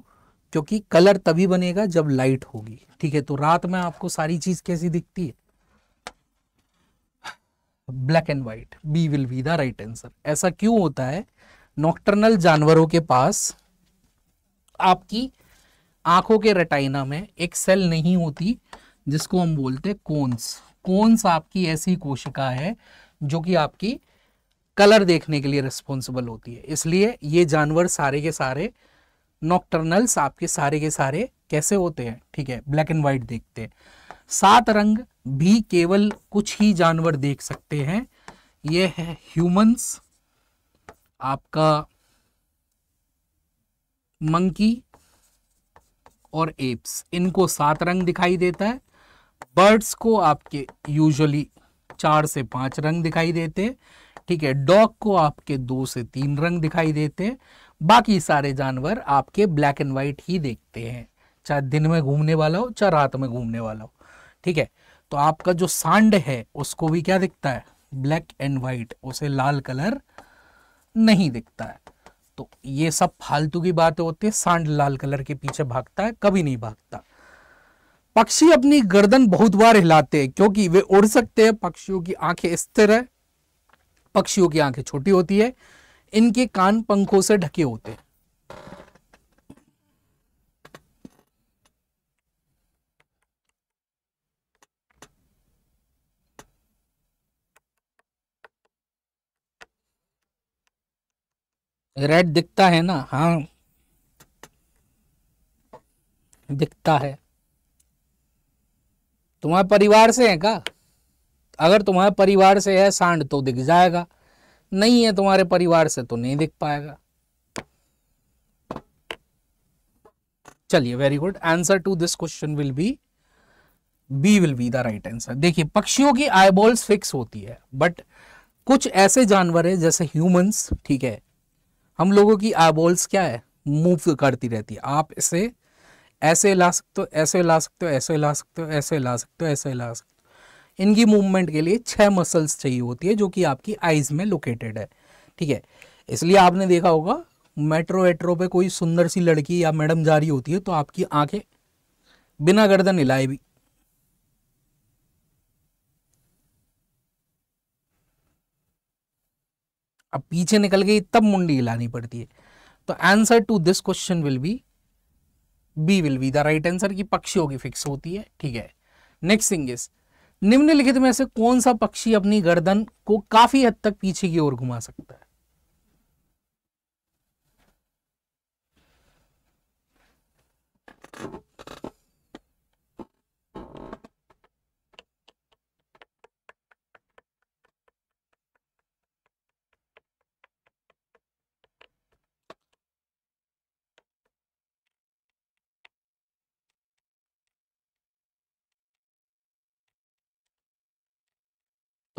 क्योंकि कलर तभी बनेगा जब लाइट होगी ठीक है तो रात में आपको सारी चीज कैसी दिखती है black and white B will be the right answer ऐसा क्यों होता है नॉक्टर्नल जानवरों के पास आपकी आंखों के रेटाइना में एक सेल नहीं होती जिसको हम बोलते हैं कोन्स कोन्स आपकी ऐसी कोशिका है जो कि आपकी कलर देखने के लिए रिस्पॉन्सिबल होती है इसलिए ये जानवर सारे के सारे नॉक्टर्नल्स आपके सारे के सारे कैसे होते हैं ठीक है ब्लैक एंड व्हाइट देखते हैं सात रंग भी केवल कुछ ही जानवर देख सकते हैं ये है ह्यूमंस आपका मंकी और एप्स इनको सात रंग दिखाई देता है बर्ड्स को आपके यूजुअली चार से पांच रंग दिखाई देते हैं ठीक है डॉग को आपके दो से तीन रंग दिखाई देते हैं बाकी सारे जानवर आपके ब्लैक एंड व्हाइट ही देखते हैं चाहे दिन में घूमने वाला हो चाहे रात में घूमने वाला हो ठीक है तो आपका जो सांड है उसको भी क्या दिखता है ब्लैक एंड व्हाइट उसे लाल कलर नहीं दिखता है तो ये सब फालतू की बातें होती है सांड लाल कलर के पीछे भागता है कभी नहीं भागता पक्षी अपनी गर्दन बहुत बार हिलाते हैं क्योंकि वे उड़ सकते हैं पक्षियों की आंखें स्थिर है पक्षियों की आंखें छोटी होती है इनके कान पंखों से ढके होते हैं रेड दिखता है ना हाँ दिखता है तुम्हारे परिवार से है क्या अगर तुम्हारे परिवार से है सांड तो दिख जाएगा नहीं है तुम्हारे परिवार से तो नहीं दिख पाएगा चलिए very good answer to this question will be B will be the right answer देखिए पक्षियों की आईबॉल्स फिक्स होती है बट कुछ ऐसे जानवर है जैसे ह्यूमंस ठीक है हम लोगों की आईबॉल्स क्या है मूव करती रहती है आप इसे ऐसे ला सकते हो ऐसे ला सकते हो ऐसे ला सकते हो ऐसे ला सकते हो ऐसे ला सकते हो इनकी मूवमेंट के लिए छह मसल्स चाहिए होती है जो कि आपकी आइज में लोकेटेड है ठीक है इसलिए आपने देखा होगा मेट्रो एट्रो पे कोई सुंदर सी लड़की या मैडम जा रही होती है तो आपकी आंखें बिना गर्दन हिलाए भी अब पीछे निकल गई तब मुंडी हिलानी पड़ती है तो answer to this question will be B will be the right answer की पक्षियों की फिक्स होती है ठीक है नेक्स्ट थिंग इज निम्नलिखित में से कौन सा पक्षी अपनी गर्दन को काफी हद तक पीछे की ओर घुमा सकता है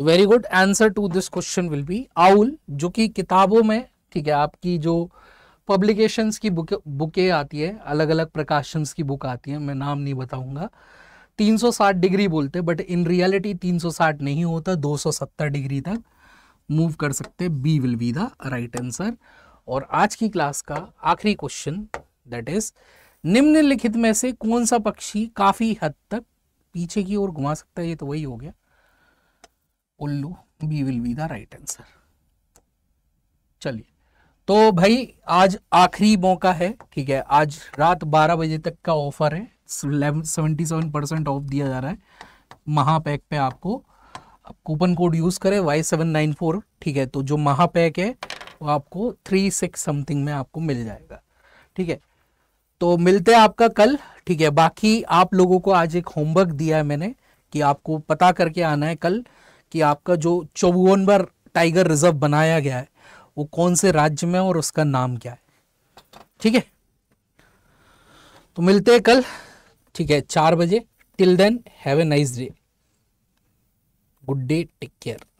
very good answer to this question will be owl जो कि किताबों में ठीक है आपकी जो पब्लिकेशंस की बुके बुके आती है अलग अलग प्रकाशंस की बुक आती है मैं नाम नहीं बताऊंगा 360 डिग्री बोलते बट इन रियलिटी 360 नहीं होता 270 डिग्री तक मूव कर सकते B will be the right answer और आज की क्लास का आखिरी क्वेश्चन दैट इज निम्नलिखित में से कौन सा पक्षी काफी हद तक पीछे की ओर घुमा सकता है ये तो वही हो गया उल्लू B will be the right answer चलिए तो भाई आज आखिरी मौका है ठीक है आज रात 12 बजे तक का ऑफर है सेवेंटी सेवन परसेंट ऑफ दिया जा रहा है महापैक पे आपको आप कूपन कोड यूज करें वाई सेवन नाइन फोर ठीक है तो जो महापैक है वो आपको थ्री सिक्स समथिंग में आपको मिल जाएगा ठीक है तो मिलते हैं आपका कल ठीक है बाकी आप लोगों को आज एक होमवर्क दिया है मैंने कि आपको पता करके आना है कल कि आपका जो चौवन टाइगर रिजर्व बनाया गया है वो कौन से राज्य में और उसका नाम क्या है ठीक है तो मिलते हैं कल ठीक है चार बजे till then have a nice day good day take care